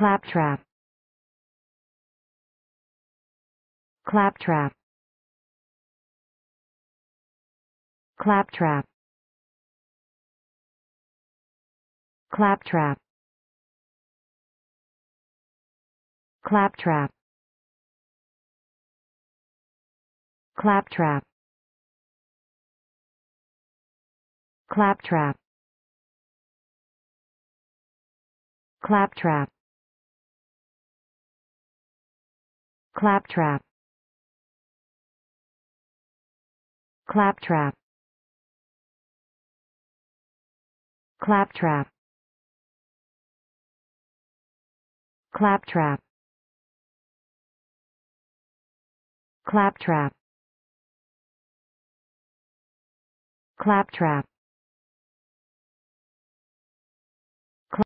claptrap claptrap claptrap claptrap claptrap claptrap claptrap claptrap claptrap claptrap claptrap claptrap claptrap claptrap